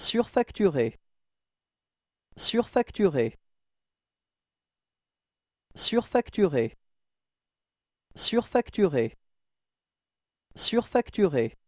Surfacturé Surfacturé Surfacturé Surfacturé Surfacturé